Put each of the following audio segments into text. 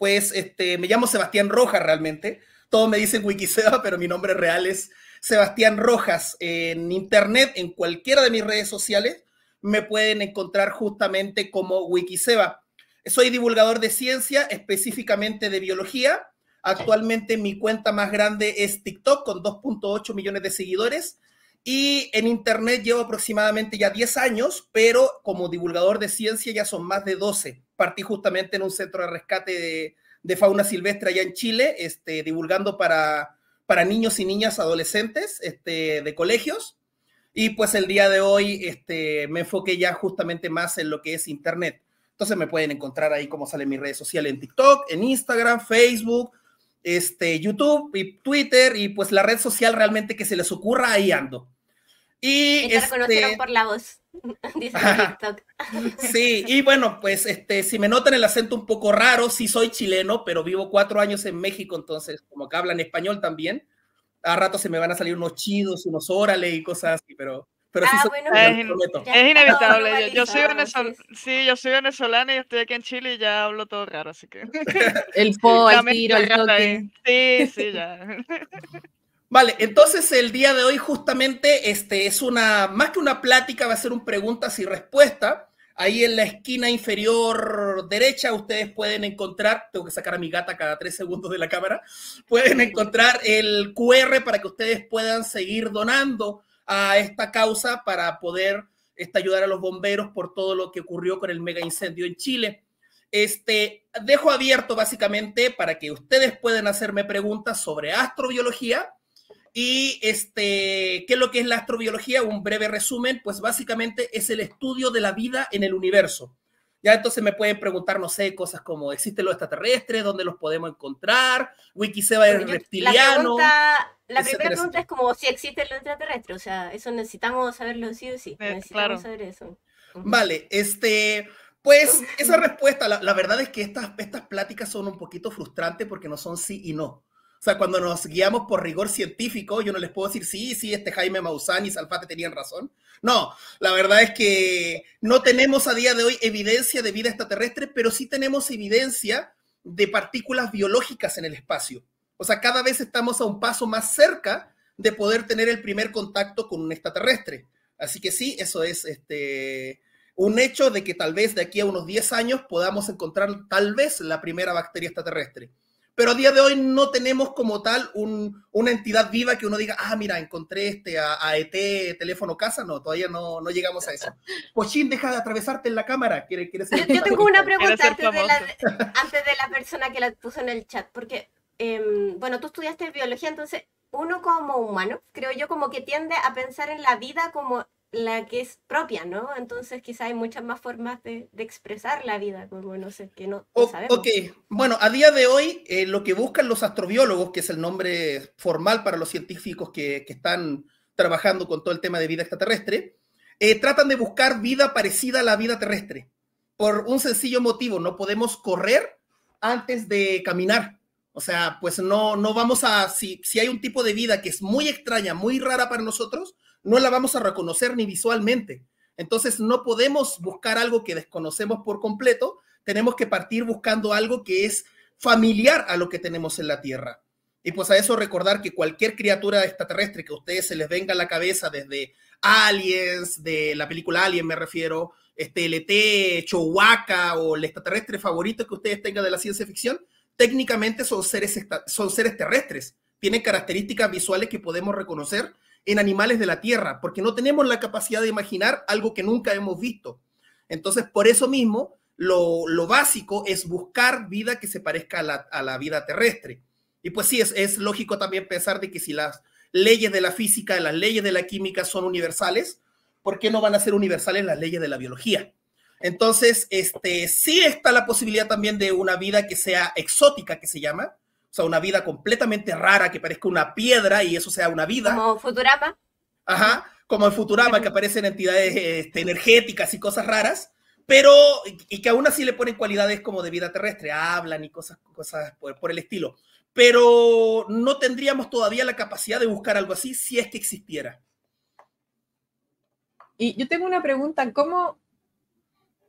pues este, me llamo Sebastián Rojas realmente. Todos me dicen Wikiseba, pero mi nombre real es Sebastián Rojas. En internet, en cualquiera de mis redes sociales, me pueden encontrar justamente como Wikiseba. Soy divulgador de ciencia, específicamente de biología. Actualmente mi cuenta más grande es TikTok con 2.8 millones de seguidores. Y en Internet llevo aproximadamente ya 10 años, pero como divulgador de ciencia ya son más de 12 partí justamente en un centro de rescate de, fauna silvestre allá en Chile, este, divulgando para, para niños y niñas adolescentes este, de colegios. Y pues el día de hoy este, me enfoqué ya justamente más en lo que es Internet. Entonces me pueden encontrar ahí como sale mis redes sociales en TikTok, en Instagram, Facebook, este, YouTube y Twitter. Y pues la red social realmente que se les ocurra, ahí ando. Y este... por la voz. Dice sí, y bueno, pues este, si me notan el acento un poco raro, sí soy chileno, pero vivo cuatro años en México, entonces como que hablan español también, a rato se me van a salir unos chidos, unos órale y cosas así, pero... Pero ah, es, inevitable. yo, soy sí, yo soy venezolana y estoy aquí en Chile y ya hablo todo raro, así que... el po, el tiro, el toque. Sí, sí, ya. Vale, entonces el día de hoy justamente este es una, más que una plática, va a ser un preguntas y respuestas. Ahí en la esquina inferior derecha ustedes pueden encontrar, tengo que sacar a mi gata cada tres segundos de la cámara, pueden encontrar el QR para que ustedes puedan seguir donando a esta causa para poder este, ayudar a los bomberos por todo lo que ocurrió con el mega incendio en Chile. Este, dejo abierto básicamente para que ustedes puedan hacerme preguntas sobre astrobiología, y este, ¿qué es lo que es la astrobiología? Un breve resumen, pues básicamente es el estudio de la vida en el universo. Ya entonces me pueden preguntar, no sé, cosas como, ¿existen los extraterrestres? ¿Dónde los podemos encontrar? ¿Wikiseba es reptiliano? La, pregunta, la primera pregunta es como si ¿sí existen los extraterrestres, o sea, eso necesitamos saberlo sí o sí. Eh, claro. Vale, este, pues esa respuesta, la, la verdad es que estas, estas pláticas son un poquito frustrantes porque no son sí y no. O sea, cuando nos guiamos por rigor científico, yo no les puedo decir, sí, sí, este Jaime Maussan y Salfate tenían razón. No, la verdad es que no tenemos a día de hoy evidencia de vida extraterrestre, pero sí tenemos evidencia de partículas biológicas en el espacio. O sea, cada vez estamos a un paso más cerca de poder tener el primer contacto con un extraterrestre. Así que sí, eso es este, un hecho de que tal vez de aquí a unos 10 años podamos encontrar tal vez la primera bacteria extraterrestre pero a día de hoy no tenemos como tal una entidad viva que uno diga, ah, mira, encontré este a, ET, teléfono casa, no, todavía no, no llegamos a eso. Pochín, deja de atravesarte en la cámara, quiere, Yo, tengo una pregunta antes de, la, persona que la puso en el chat, porque, em, bueno, tú estudiaste biología, entonces uno como humano, creo yo, como que tiende a pensar en la vida como la que es propia, ¿no? Entonces quizá hay muchas más formas de, expresar la vida, como no sé, que no, sabemos. Ok, bueno, a día de hoy eh, lo que buscan los astrobiólogos, que es el nombre formal para los científicos que, están trabajando con todo el tema de vida extraterrestre, eh, tratan de buscar vida parecida a la vida terrestre, por un sencillo motivo, no podemos correr antes de caminar. O sea, pues no, no vamos a, si hay un tipo de vida que es muy extraña, muy rara para nosotros, no la vamos a reconocer ni visualmente. Entonces no podemos buscar algo que desconocemos por completo, tenemos que partir buscando algo que es familiar a lo que tenemos en la Tierra. Y pues a eso recordar que cualquier criatura extraterrestre que a ustedes se les venga a la cabeza, desde Aliens, de la película Alien me refiero, este LT, Chowaka o el extraterrestre favorito que ustedes tengan de la ciencia ficción, técnicamente son seres, son seres terrestres, tienen características visuales que podemos reconocer en animales de la Tierra, porque no tenemos la capacidad de imaginar algo que nunca hemos visto. Entonces, por eso mismo, lo, básico es buscar vida que se parezca a la, vida terrestre. Y pues sí, es, lógico también pensar de que si las leyes de la física, las leyes de la química son universales, ¿por qué no van a ser universales las leyes de la biología? Entonces, este, sí está la posibilidad también de una vida que sea exótica, que se llama, o sea, una vida completamente rara que parezca una piedra y eso sea una vida. Como Futurama. Ajá, como en Futurama que aparecen entidades este, energéticas y cosas raras, pero y que aún así le ponen cualidades como de vida terrestre, hablan y cosas, cosas por el estilo. Pero no tendríamos todavía la capacidad de buscar algo así si es que existiera. Y yo tengo una pregunta, ¿cómo,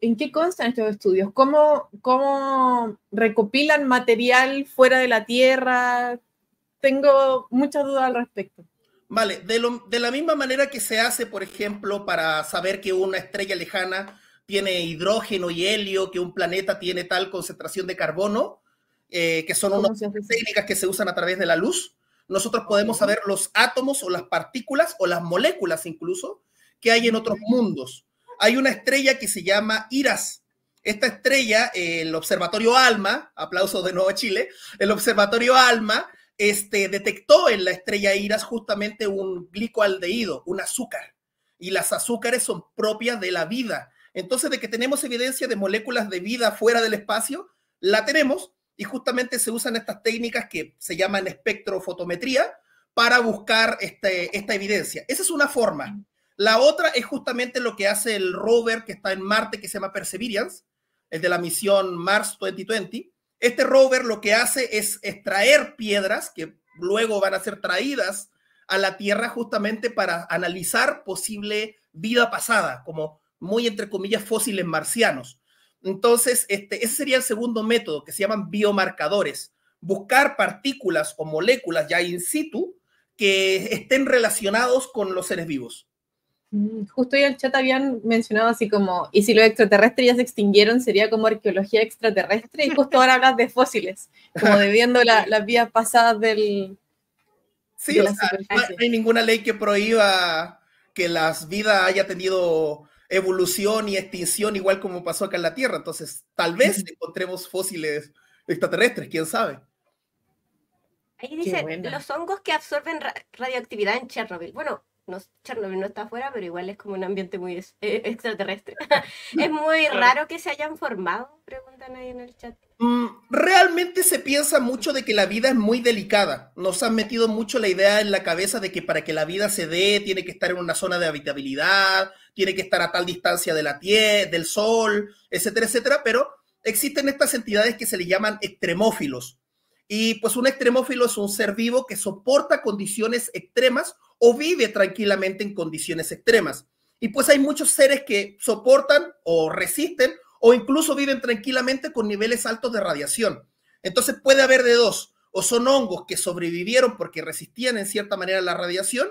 ¿en qué constan estos estudios? ¿Cómo, recopilan material fuera de la Tierra? Tengo muchas dudas al respecto. Vale, de, la misma manera que se hace, por ejemplo, para saber que una estrella lejana tiene hidrógeno y helio, que un planeta tiene tal concentración de carbono, eh, que son unas técnicas que se usan a través de la luz, nosotros podemos saber los átomos o las partículas o las moléculas incluso que hay en otros mundos hay una estrella que se llama Iras. Esta estrella, el Observatorio Alma, aplausos de nuevo Chile, el Observatorio Alma este, detectó en la estrella Iras justamente un glicoaldehído, un azúcar. Y las azúcares son propias de la vida. Entonces, de que tenemos evidencia de moléculas de vida fuera del espacio, la tenemos y justamente se usan estas técnicas que se llaman espectrofotometría para buscar este, esta evidencia. Esa es una forma. La otra es justamente lo que hace el rover que está en Marte, que se llama Perseverance, el de la misión Mars 2020. Este rover lo que hace es extraer piedras que luego van a ser traídas a la Tierra justamente para analizar posible vida pasada, como muy entre comillas fósiles marcianos. Entonces, este, ese sería el segundo método, que se llaman biomarcadores, buscar partículas o moléculas ya in situ que estén relacionados con los seres vivos. Mm, justo hoy en el chat habían mencionado así como, y si los extraterrestres ya se extinguieron, sería como arqueología extraterrestre, y justo ahora hablas de fósiles, como debiendo las vías pasadas del... Sí, o sea, no hay ninguna ley que prohíba que las vidas haya tenido evolución y extinción igual como pasó acá en la Tierra, entonces tal vez encontremos fósiles extraterrestres, quién sabe. Ahí dice, los hongos que absorben radioactividad en Chernobyl. Bueno, no, Chernobyl no está afuera, pero igual es como un ambiente muy eh, extraterrestre. es muy raro que se hayan formado, preguntan ahí en el chat. Mm, realmente se piensa mucho de que la vida es muy delicada. Nos han metido mucho la idea en la cabeza de que para que la vida se dé tiene que estar en una zona de habitabilidad, tiene que estar a tal distancia de la tierra, del sol, etcétera, etcétera, pero existen estas entidades que se le llaman extremófilos. Y pues un extremófilo es un ser vivo que soporta condiciones extremas o vive tranquilamente en condiciones extremas. Y pues hay muchos seres que soportan o resisten o incluso viven tranquilamente con niveles altos de radiación. Entonces puede haber de dos, o son hongos que sobrevivieron porque resistían en cierta manera la radiación,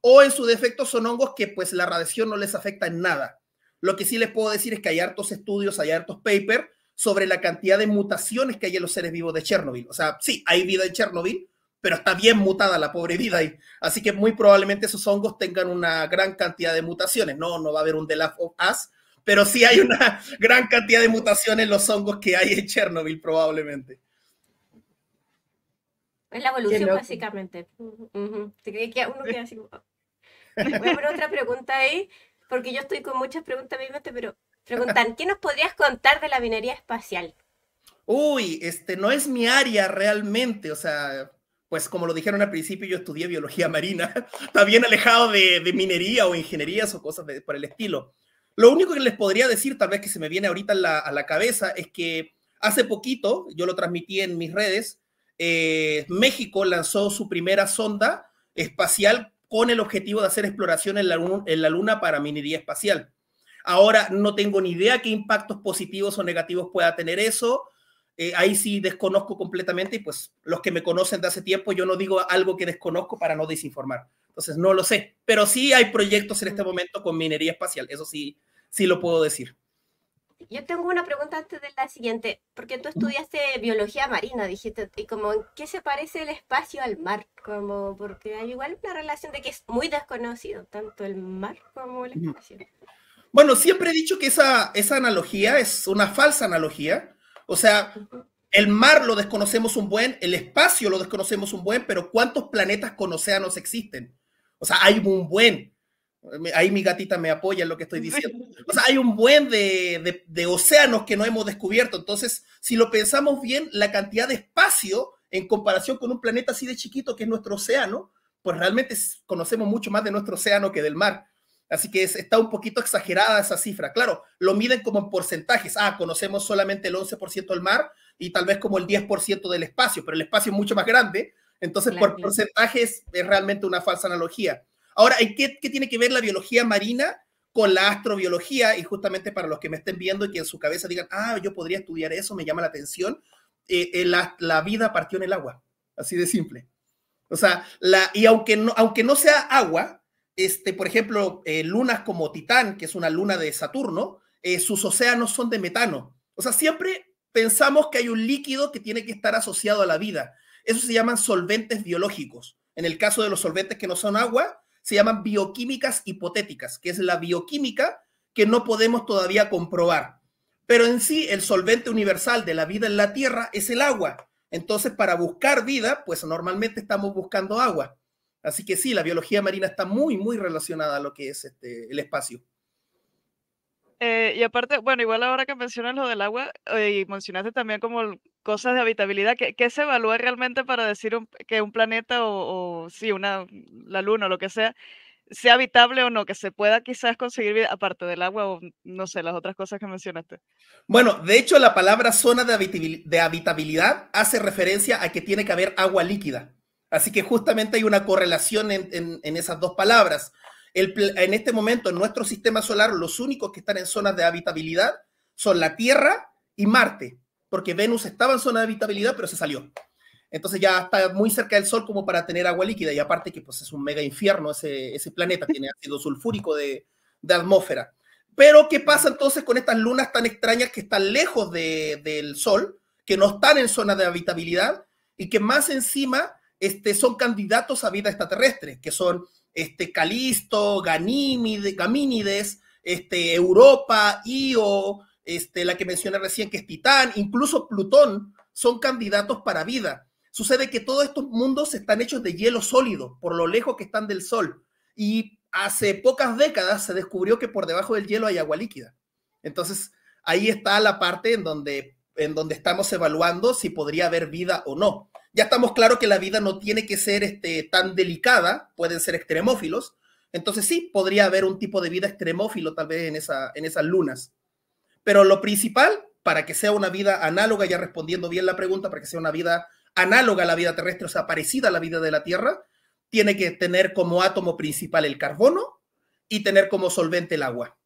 o en su defecto son hongos que pues la radiación no les afecta en nada. Lo que sí les puedo decir es que hay hartos estudios, hay hartos papers sobre la cantidad de mutaciones que hay en los seres vivos de Chernobyl. O sea, sí, hay vida en Chernobyl, pero está bien mutada la pobre vida ahí. Así que muy probablemente esos hongos tengan una gran cantidad de mutaciones. No, no va a haber un The Last of pero sí hay una gran cantidad de mutaciones en los hongos que hay en Chernobyl, probablemente. Es la evolución, básicamente. Se -huh. que uno queda así. Voy a poner otra pregunta ahí, porque yo estoy con muchas preguntas mismamente, pero preguntan, ¿qué nos podrías contar de la minería espacial? Uy, este no es mi área realmente, o sea, pues como lo dijeron al principio, yo estudié biología marina, está bien alejado de, minería o ingenierías o cosas por el estilo. Lo único que les podría decir, tal vez que se me viene ahorita a la cabeza, es que hace poquito, yo lo transmití en mis redes, eh, México lanzó su primera sonda espacial con el objetivo de hacer exploración en la, en la Luna para minería espacial. Ahora no tengo ni idea qué impactos positivos o negativos pueda tener eso. Eh, ahí sí desconozco completamente y pues los que me conocen de hace tiempo, yo no digo algo que desconozco para no desinformar. Entonces no lo sé, pero sí hay proyectos en este momento con minería espacial, eso sí, sí lo puedo decir. Yo tengo una pregunta antes de la siguiente, porque tú estudiaste biología marina, dijiste, y como qué se parece el espacio al mar, como porque hay igual una relación de que es muy desconocido, tanto el mar como el espacio. Bueno, siempre he dicho que esa, esa analogía es una falsa analogía, o sea, el mar lo desconocemos un buen, el espacio lo desconocemos un buen, pero ¿cuántos planetas con océanos existen? O sea, hay un buen. Ahí mi gatita me apoya en lo que estoy diciendo. O sea, hay un buen de, de océanos que no hemos descubierto. Entonces, si lo pensamos bien, la cantidad de espacio en comparación con un planeta así de chiquito que es nuestro océano, pues realmente conocemos mucho más de nuestro océano que del mar. Así que está un poquito exagerada esa cifra. Claro, lo miden como porcentajes. Ah, conocemos solamente el 11% del mar y tal vez como el 10% del espacio, pero el espacio es mucho más grande. Entonces, por porcentajes es realmente una falsa analogía. Ahora, qué, tiene que ver la biología marina con la astrobiología? Y justamente para los que me estén viendo y que en su cabeza digan, ah, yo podría estudiar eso, me llama la atención, eh, eh, la, vida partió en el agua. Así de simple. O sea, la, y aunque no, aunque no sea agua, este, por ejemplo, eh, lunas como Titán, que es una luna de Saturno, eh, sus océanos son de metano. O sea, siempre pensamos que hay un líquido que tiene que estar asociado a la vida. Eso se llaman solventes biológicos. En el caso de los solventes que no son agua, se llaman bioquímicas hipotéticas, que es la bioquímica que no podemos todavía comprobar. Pero en sí, el solvente universal de la vida en la Tierra es el agua. Entonces, para buscar vida, pues normalmente estamos buscando agua. Así que sí, la biología marina está muy, muy relacionada a lo que es este, el espacio. Eh, y aparte, bueno, igual ahora que mencionas lo del agua eh, y mencionaste también como cosas de habitabilidad, ¿qué, se evalúa realmente para decir que un planeta o, sí, una, la luna o lo que sea, sea habitable o no, que se pueda quizás conseguir vida, aparte del agua o no sé, las otras cosas que mencionaste? Bueno, de hecho la palabra zona de habitabilidad hace referencia a que tiene que haber agua líquida. Así que justamente hay una correlación en, esas dos palabras. en este momento, en nuestro sistema solar, los únicos que están en zonas de habitabilidad son la Tierra y Marte, porque Venus estaba en zona de habitabilidad, pero se salió. Entonces ya está muy cerca del Sol como para tener agua líquida, y aparte que pues, es un mega infierno ese, ese planeta, tiene ácido sulfúrico de, atmósfera. Pero, ¿qué pasa entonces con estas lunas tan extrañas que están lejos del Sol, que no están en zonas de habitabilidad y que más encima este, son candidatos a vida extraterrestre, que son este, Calisto, Ganímide, Gamínides, este, Europa, Io, este, la que mencioné recién, que es Titán, incluso Plutón, son candidatos para vida. Sucede que todos estos mundos están hechos de hielo sólido, por lo lejos que están del Sol. Y hace pocas décadas se descubrió que por debajo del hielo hay agua líquida. Entonces, ahí está la parte en donde, en donde estamos evaluando si podría haber vida o no ya estamos claros que la vida no tiene que ser este, tan delicada, pueden ser extremófilos, entonces sí, podría haber un tipo de vida extremófilo tal vez en, esa, en esas lunas. Pero lo principal, para que sea una vida análoga, ya respondiendo bien la pregunta, para que sea una vida análoga a la vida terrestre, o sea, parecida a la vida de la Tierra, tiene que tener como átomo principal el carbono y tener como solvente el agua.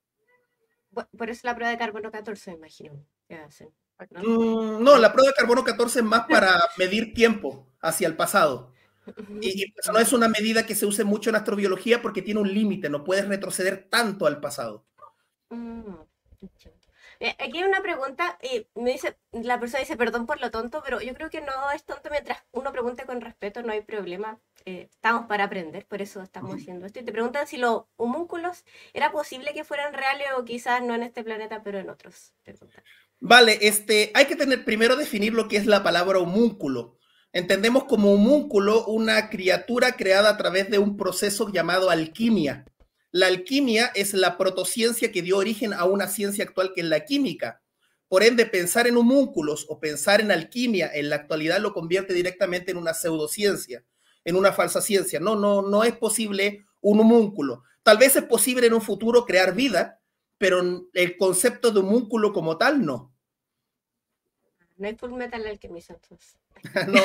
Por eso la prueba de carbono 14, imagino, que Mm, no, la prueba de carbono 14 es más para medir tiempo hacia el pasado. Y, pues, no es una medida que se use mucho en astrobiología porque tiene un límite, no puedes retroceder tanto al pasado. Mm, eh, aquí hay una pregunta, y me dice, la persona dice perdón por lo tonto, pero yo creo que no es tonto mientras uno pregunta con respeto, no hay problema. Eh, estamos para aprender, por eso estamos haciendo esto. Y te preguntan si los homúnculos era posible que fueran reales o quizás no en este planeta, pero en otros. Vale, este, hay que tener primero definir lo que es la palabra homúnculo. Entendemos como homúnculo una criatura creada a través de un proceso llamado alquimia. La alquimia es la protociencia que dio origen a una ciencia actual que es la química. Por ende, pensar en homúnculos o pensar en alquimia en la actualidad lo convierte directamente en una pseudociencia, en una falsa ciencia. No, no, no es posible un homúnculo. Tal vez es posible en un futuro crear vida, pero el concepto de homúnculo como tal no. No hay full metal alquimista entonces. no,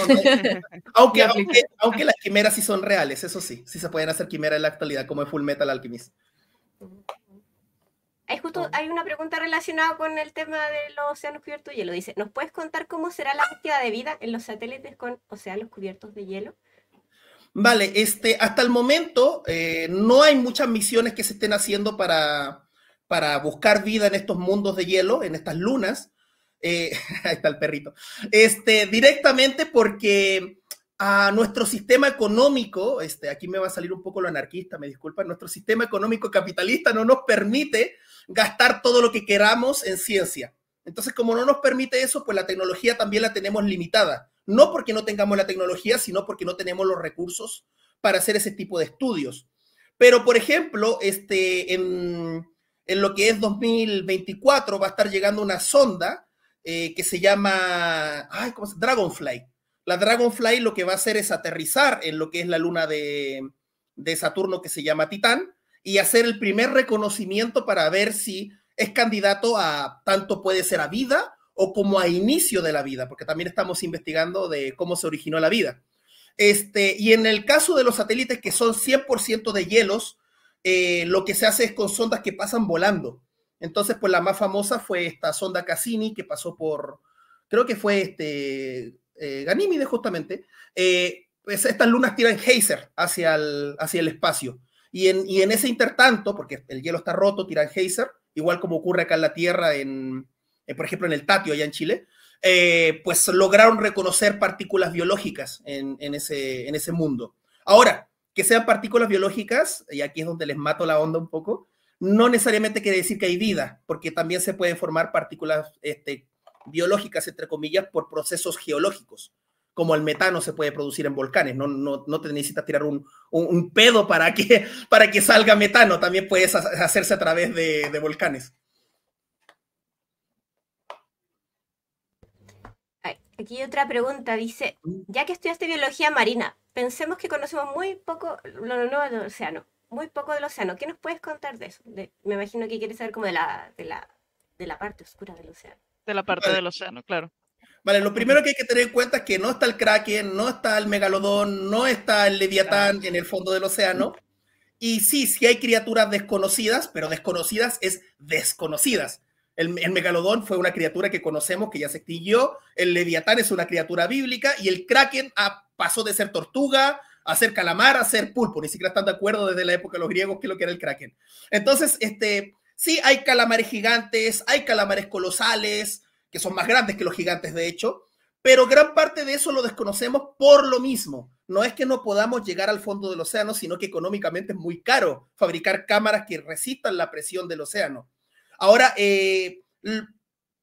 Aunque, aunque, las quimeras sí son reales, eso sí. Sí se pueden hacer quimeras en la actualidad, como es Full Metal Alchemist. Hay justo hay una pregunta relacionada con el tema de los océanos cubiertos de hielo. Dice, ¿nos puedes contar cómo será la actividad de vida en los satélites con océanos cubiertos de hielo? Vale, este, hasta el momento eh, no hay muchas misiones que se estén haciendo para, para buscar vida en estos mundos de hielo, en estas lunas. Eh, ahí está el perrito. Este, directamente porque a nuestro sistema económico, este, aquí me va a salir un poco lo anarquista, me disculpa nuestro sistema económico capitalista no nos permite gastar todo lo que queramos en ciencia. Entonces, como no nos permite eso, pues la tecnología también la tenemos limitada. No porque no tengamos la tecnología, sino porque no tenemos los recursos para hacer ese tipo de estudios. Pero, por ejemplo, este, en, en lo que es 2024 va a estar llegando una sonda eh, que se llama Dragonfly. La Dragonfly lo que va a hacer es aterrizar en lo que es la luna de, Saturno que se llama Titán y hacer el primer reconocimiento para ver si es candidato a tanto puede ser a vida o como a inicio de la vida, porque también estamos investigando de cómo se originó la vida. Este, y en el caso de los satélites que son 100% de hielos, eh, lo que se hace es con sondas que pasan volando. Entonces, pues la más famosa fue esta sonda Cassini que pasó por, creo que fue este, eh, Ganímedes justamente. Eh, pues, estas lunas tiran geyser hacia el, espacio. Y en, ese intertanto, porque el hielo está roto, tiran geyser, igual como ocurre acá en la Tierra, eh, por ejemplo en el Tatio, allá en Chile, pues lograron reconocer partículas biológicas en ese mundo. Ahora, que sean partículas biológicas, y aquí es donde les mato la onda un poco, no necesariamente quiere decir que hay vida, porque también se pueden formar partículas este, biológicas, entre comillas, por procesos geológicos, como el metano se puede producir en volcanes. No, te necesitas tirar un, pedo para que, para que salga metano, también puedes hacerse a través de, volcanes. Aquí otra pregunta, dice, mm. ya que estudiaste biología marina, pensemos que conocemos muy poco lo nuevo del océano muy poco del océano. ¿Qué nos puedes contar de eso? me imagino que quieres saber como de la, de la, de la parte oscura del océano. De la parte del océano, claro. Vale, lo primero que hay que tener en cuenta es que no está el kraken, no está el megalodón, no está el leviatán en el fondo del océano. Y sí, sí hay criaturas desconocidas, pero desconocidas es desconocidas. El, megalodón fue una criatura que conocemos que ya se extinguió, el leviatán es una criatura bíblica y el kraken ah, pasó de ser tortuga hacer calamar, hacer pulpo. Ni siquiera están de acuerdo desde la época de los griegos que lo que era el kraken. Entonces, este, sí, hay calamares gigantes, hay calamares colosales, que son más grandes que los gigantes, de hecho, pero gran parte de eso lo desconocemos por lo mismo. No es que no podamos llegar al fondo del océano, sino que económicamente es muy caro fabricar cámaras que resistan la presión del océano. Ahora, eh,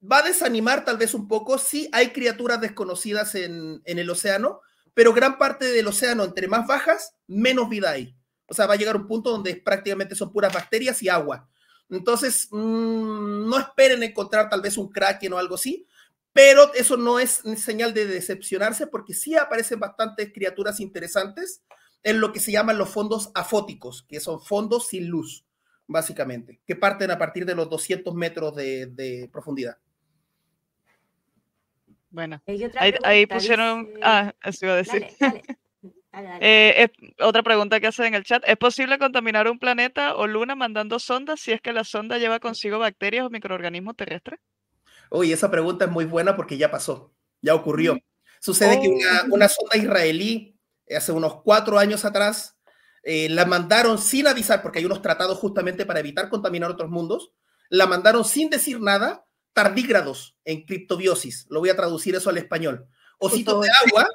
va a desanimar tal vez un poco si hay criaturas desconocidas en el océano, pero gran parte del océano, entre más bajas, menos vida hay. O sea, va a llegar un punto donde prácticamente son puras bacterias y agua. Entonces, mm, no esperen encontrar tal vez un kraken o algo así, pero eso no es señal de decepcionarse porque sí aparecen bastantes criaturas interesantes en lo que se llaman los fondos afóticos, que son fondos sin luz, básicamente, que parten a partir de los 200 metros de profundidad. Bueno, ahí, pusieron. Ah, eso a decir. Eh, otra pregunta que hacen en el chat: ¿Es posible contaminar un planeta o luna mandando sondas si es que la sonda lleva consigo bacterias o microorganismos terrestres? Uy, esa pregunta es muy buena porque ya pasó, ya ocurrió. Mm. Sucede que una, oh. una, sonda israelí, hace unos cuatro años atrás, eh, la mandaron sin avisar, porque hay unos tratados justamente para evitar contaminar otros mundos, la mandaron sin decir nada tardígrados en criptobiosis, lo voy a traducir eso al español, ositos de agua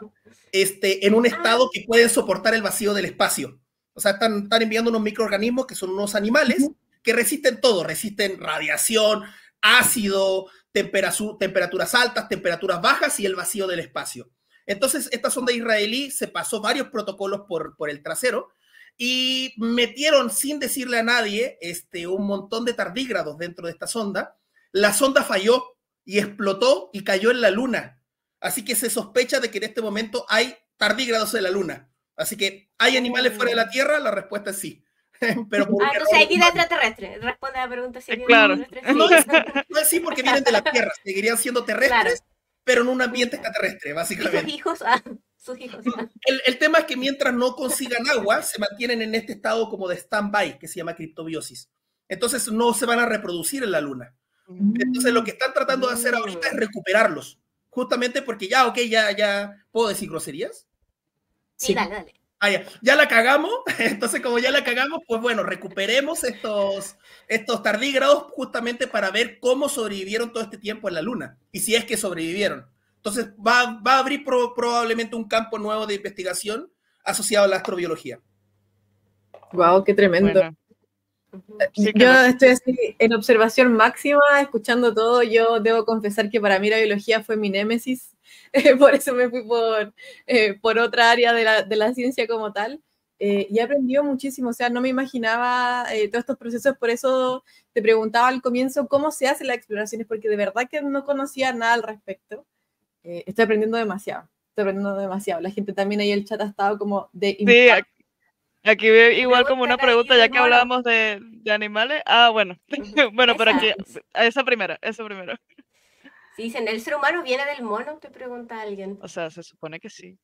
este, en un ah. estado que pueden soportar el vacío del espacio. O sea, están, enviando unos microorganismos que son unos animales que resisten todo, resisten radiación, ácido, temperaturas altas, temperaturas bajas y el vacío del espacio. Entonces, esta sonda israelí se pasó varios protocolos por, por el trasero y metieron, sin decirle a nadie, este, un montón de tardígrados dentro de esta sonda la sonda falló y explotó y cayó en la Luna. Así que se sospecha de que en este momento hay tardígrados en la Luna. Así que, ¿hay animales fuera de la mm. Tierra? La respuesta es sí. Pero ah, entonces hay vida extraterrestre. Responde a la pregunta si hay vida No, es pues sí porque vienen de la Tierra, seguirían siendo terrestres, pero en un ambiente extraterrestre, básicamente. Ah, sus hijos. sus ah. hijos El, el, tema es que mientras no consigan agua, se mantienen en este estado como de stand-by, que se llama criptobiosis. Entonces no se van a reproducir en la Luna. Entonces lo que están tratando de hacer ahorita es mm. recuperarlos, justamente porque ya, ok, ya, ya, ¿puedo decir groserías? Sí, dale, dale. Ah, ya. la cagamos, entonces como ya la cagamos, pues bueno, recuperemos estos, estos tardígrados justamente para ver cómo sobrevivieron todo este tiempo en la Luna y si es que sobrevivieron. Entonces va, a abrir probablemente un campo nuevo de investigación asociado a la astrobiología. Wow, qué tremendo. Eh, yo estoy así en observación máxima, escuchando todo. Yo debo confesar que para mí la biología fue mi némesis, eh, por eso me fui por, eh, por otra área de la, de la, ciencia como tal. y he aprendido muchísimo, o sea, no me imaginaba todos estos procesos, por eso te preguntaba al comienzo cómo se hacen las exploraciones, porque de verdad que no conocía nada al respecto. estoy aprendiendo demasiado, estoy aprendiendo demasiado. La gente también ahí en el chat ha estado como de... Impacto. Sí, Aquí igual como una pregunta, ya que hablábamos de, animales. Ah, bueno. bueno, pero aquí, esa primera, esa primera. Si dicen, ¿el ser humano viene del mono? Te pregunta alguien. O sea, se supone que sí.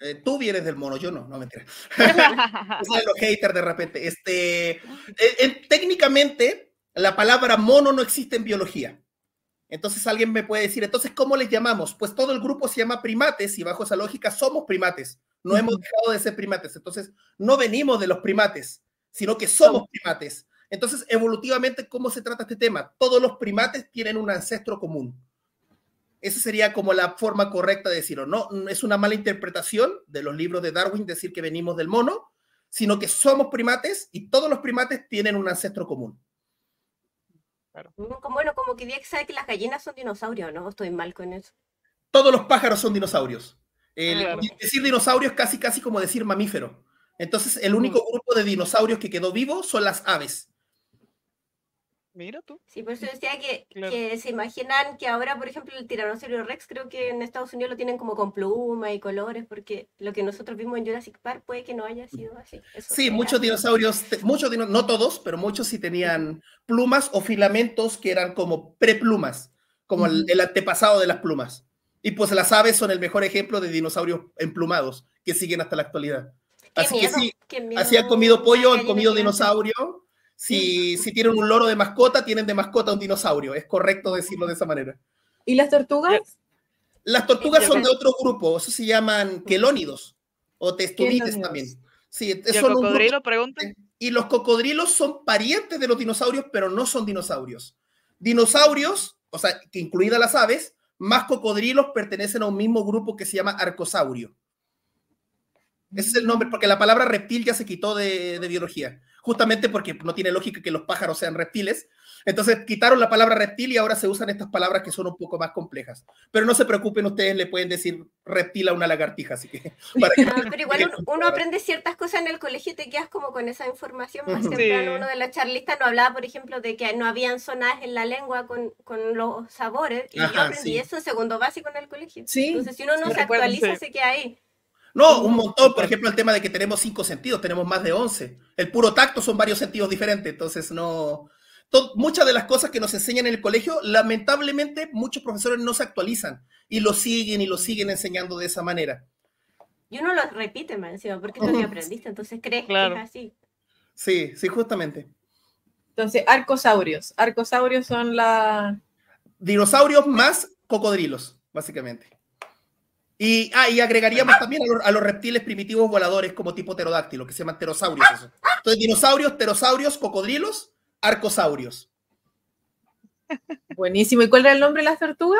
Eh, tú vienes del mono, yo no, no mentira. es los haters de repente. Este, eh, técnicamente, la palabra mono no existe en biología. Entonces alguien me puede decir, entonces, ¿cómo les llamamos? Pues todo el grupo se llama primates y bajo esa lógica somos primates. No hemos dejado de ser primates. Entonces, no venimos de los primates, sino que somos primates. Entonces, evolutivamente, ¿cómo se trata este tema? Todos los primates tienen un ancestro común. Esa sería como la forma correcta de decirlo. No es una mala interpretación de los libros de Darwin decir que venimos del mono, sino que somos primates y todos los primates tienen un ancestro común. Bueno, como que que las gallinas son dinosaurios, ¿no? Estoy mal con eso. Todos los pájaros son dinosaurios. Decir dinosaurio es casi, casi como decir mamífero. Entonces, el único grupo de dinosaurios que quedó vivo son las aves. Mira tú. Sí, por eso decía que, se imaginan que ahora, por ejemplo, el tiranosaurio Rex, creo que en Estados Unidos lo tienen como con pluma y colores, porque lo que nosotros vimos en Jurassic Park puede que no haya sido así. sí, muchos dinosaurios, muchos no todos, pero muchos sí tenían plumas o filamentos que eran como preplumas, como el antepasado de las plumas. Y pues las aves son el mejor ejemplo de dinosaurios emplumados que siguen hasta la actualidad. así que sí, así han comido pollo, han comido dinosaurio. Si, si tienen un loro de mascota, tienen de mascota un dinosaurio. Es correcto decirlo de esa manera. ¿Y las tortugas? Las tortugas son de otro grupo, eso se llaman quelónidos o testudines también. ¿Y los cocodrilos, Y los cocodrilos son parientes de los dinosaurios, pero no son dinosaurios. Dinosaurios, o sea, que incluidas las aves, más cocodrilos pertenecen a un mismo grupo que se llama arcosaurio. Ese es el nombre, porque la palabra reptil ya se quitó de, de biología, justamente porque no tiene lógica que los pájaros sean reptiles, entonces quitaron la palabra reptil y ahora se usan estas palabras que son un poco más complejas. Pero no se preocupen, ustedes le pueden decir reptil a una lagartija, así que... pero igual uno aprende ciertas cosas en el colegio y te quedas como con esa información. Más temprano uno de los charlistas no hablaba, por ejemplo, de que no habían sonadas en la lengua con, con los sabores. Y yo aprendí eso en segundo básico en el colegio. Entonces si uno no se actualiza, se queda ahí. No, un montón. Por ejemplo, el tema de que tenemos cinco sentidos, tenemos más de once. El puro tacto son varios sentidos diferentes, entonces no, muchas de las cosas que nos enseñan en el colegio, lamentablemente muchos profesores no se actualizan y lo siguen y lo siguen enseñando de esa manera. Y uno lo repite, man, porque tú no aprendiste, entonces crees que es así. Sí, sí, justamente. Entonces, arcosaurios. Arcosaurios son la... Dinosaurios más cocodrilos, básicamente. Y, ah, agregaríamos también a los, reptiles primitivos voladores como tipo pterodáctilo, que se llaman pterosaurios. Entonces, dinosaurios, pterosaurios, cocodrilos arcosaurios. Buenísimo. ¿Y cuál era el nombre de la tortuga?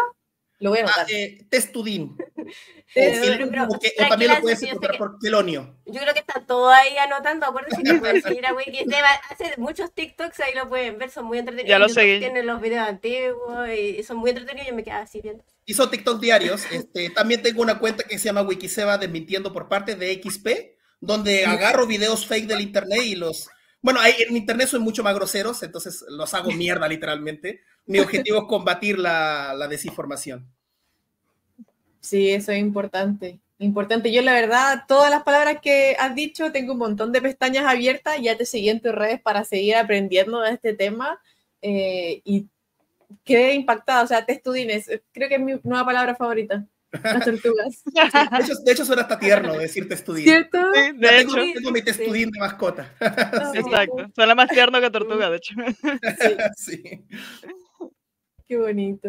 Lo voy a ah, anotar. Eh, testudín. o, también lo puedes encontrar por Telonio. Yo creo que está todo ahí anotando. Acuérdense que pueden seguir a Wiki. Este hace muchos TikToks, ahí lo pueden ver, son muy entretenidos. Ya lo seguí. Tienen los videos antiguos y son muy entretenidos. Yo me quedaba así viendo. Hizo TikTok diarios. Este, también tengo una cuenta que se llama Wikiseba Desmintiendo por parte de XP, donde agarro videos fake del internet y los bueno, en internet son mucho más groseros, entonces los hago mierda literalmente. Mi objetivo es combatir la, desinformación. Sí, eso es importante. Importante. Yo, la verdad, todas las palabras que has dicho, tengo un montón de pestañas abiertas. Ya te seguí en tus redes para seguir aprendiendo de este tema. Eh, y quedé impactada. O sea, te estudines. Creo que es mi nueva palabra favorita tortugas. De hecho, de hecho suena hasta tierno decir testudín. de hecho. Tengo, mi testudín de mascota. Ah, exacto. Suena más tierno que tortuga, de hecho. Sí. Qué bonito.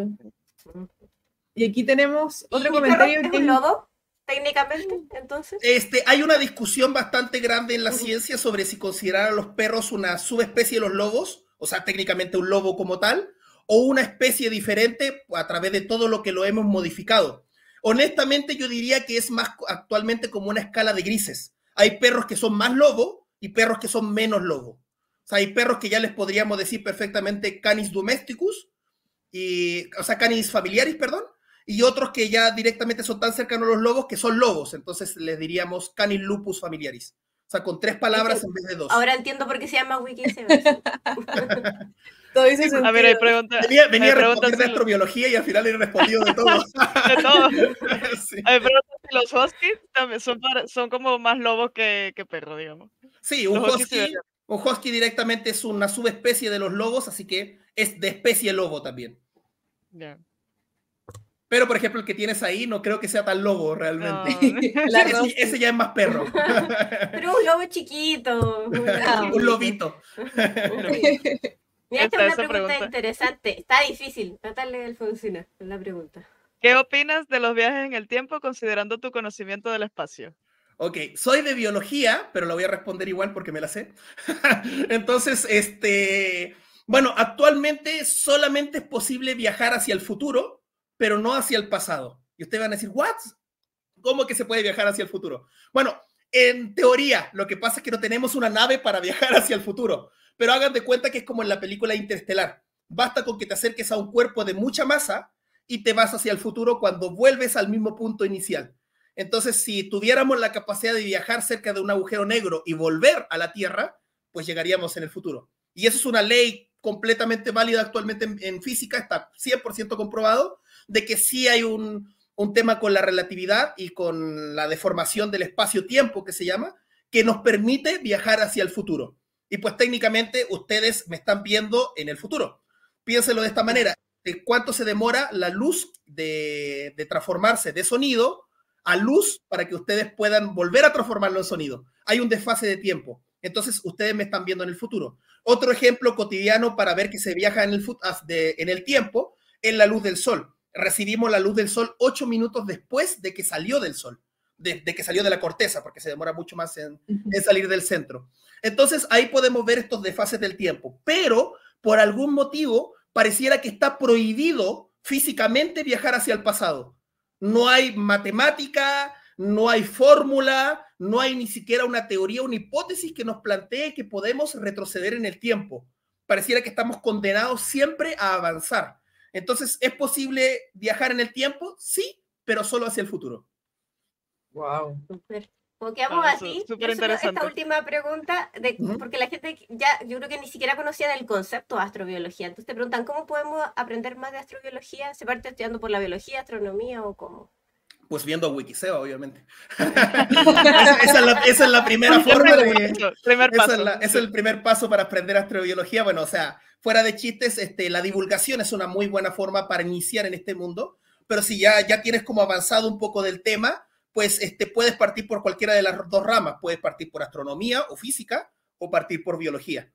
Y aquí tenemos otro comentario. ¿Es un lodo? Técnicamente, entonces. Este, hay una discusión bastante grande en la ciencia sobre si considerar a los perros una subespecie de los lobos, o sea, técnicamente un lobo como tal, o una especie diferente a través de todo lo que lo hemos modificado. Honestamente, yo diría que es más actualmente como una escala de grises. Hay perros que son más lobo y perros que son menos lobo. O sea, hay perros que ya les podríamos decir perfectamente canis domesticus, y, o sea, canis familiaris, perdón, y otros que ya directamente son tan cercanos a los lobos que son lobos. Entonces les diríamos canis lupus familiaris. O sea, con tres palabras en vez de dos. Ahora entiendo por qué se llama Wiki. Todo A ver, hay preguntas. Venía, venía de astrobiología y al final he respondido de todo. de todo. preguntas los huskies también son, como más lobos que, perros, perro, digamos. Sí, un husky, directamente es una subespecie de los lobos, así que es de especie lobo también. Ya. Pero, por ejemplo, el que tienes ahí no creo que sea tan lobo realmente. ese, ese, ya es más perro. Pero un lobo chiquito. un lobito. Un lobito esta es una pregunta, interesante. Está difícil. Natalia Alfonsina, es la pregunta. ¿Qué opinas de los viajes en el tiempo considerando tu conocimiento del espacio? Ok, soy de biología, pero lo voy a responder igual porque me la sé. Entonces, este, bueno, actualmente solamente es posible viajar hacia el futuro, pero no hacia el pasado. Y ustedes van a decir, ¿what? ¿Cómo que se puede viajar hacia el futuro? Bueno, en teoría, lo que pasa es que no tenemos una nave para viajar hacia el futuro pero hagan de cuenta que es como en la película interestelar. Basta con que te acerques a un cuerpo de mucha masa y te vas hacia el futuro cuando vuelves al mismo punto inicial. Entonces, si tuviéramos la capacidad de viajar cerca de un agujero negro y volver a la Tierra, pues llegaríamos en el futuro. Y eso es una ley completamente válida actualmente en, física, está 100% comprobado, de que sí hay un tema con la relatividad y con la deformación del espacio-tiempo que se llama, que nos permite viajar hacia el futuro. Y pues técnicamente ustedes me están viendo en el futuro. Piénselo de esta manera. ¿De cuánto se demora la luz de, transformarse de sonido a luz para que ustedes puedan volver a transformarlo en sonido? Hay un desfase de tiempo. Entonces ustedes me están viendo en el futuro. Otro ejemplo cotidiano para ver que se viaja en el, en el tiempo es la luz del sol. Recibimos la luz del sol ocho minutos después de que salió del sol, de, que salió de la corteza, porque se demora mucho más en salir del centro. Entonces ahí podemos ver estos desfases del tiempo, pero por algún motivo pareciera que está prohibido físicamente viajar hacia el pasado. No hay matemática, no hay fórmula, no hay ni siquiera una teoría, una hipótesis que nos plantee que podemos retroceder en el tiempo. Pareciera que estamos condenados siempre a avanzar. Entonces, ¿es posible viajar en el tiempo? Sí, pero solo hacia el futuro. Wow. Porque quedamos así. Esta última pregunta, porque la gente ya, yo creo que ni siquiera conocía el concepto de astrobiología. Entonces te preguntan, ¿cómo podemos aprender más de astrobiología? ¿Se parte estudiando por la biología, astronomía o cómo? Pues viendo Wikiseo, obviamente. esa, es la, es primera forma de. Primer paso. Es, es el primer paso para aprender astrobiología. Bueno, o sea, fuera de chistes, este, la divulgación es una muy buena forma para iniciar en este mundo. Pero si ya, ya tienes como avanzado un poco del tema, pues este, puedes partir por cualquiera de las dos ramas, puedes partir por astronomía o física o partir por biología.